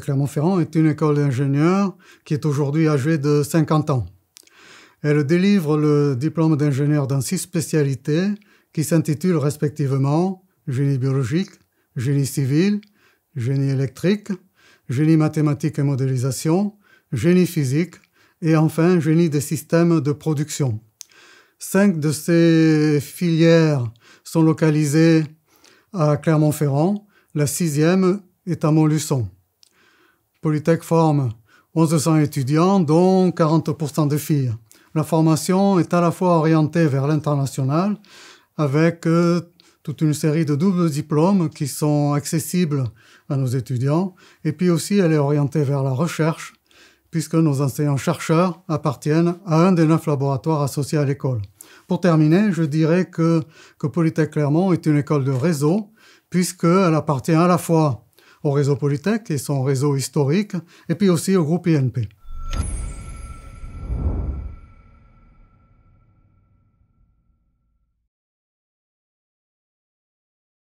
Clermont-Ferrand est une école d'ingénieurs qui est aujourd'hui âgée de 50 ans. Elle délivre le diplôme d'ingénieur dans six spécialités qui s'intitulent respectivement génie biologique, génie civil, génie électrique, génie mathématique et modélisation, génie physique et enfin génie des systèmes de production. Cinq de ces filières sont localisées à Clermont-Ferrand, la sixième est à Montluçon. Polytech forme 1100 étudiants, dont 40% de filles. La formation est à la fois orientée vers l'international, avec euh, toute une série de doubles diplômes qui sont accessibles à nos étudiants, et puis aussi elle est orientée vers la recherche, puisque nos enseignants-chercheurs appartiennent à un des neuf laboratoires associés à l'école. Pour terminer, je dirais que, que Polytech Clermont est une école de réseau, puisqu'elle appartient à la fois au réseau Polytech et son réseau historique, et puis aussi au groupe INP.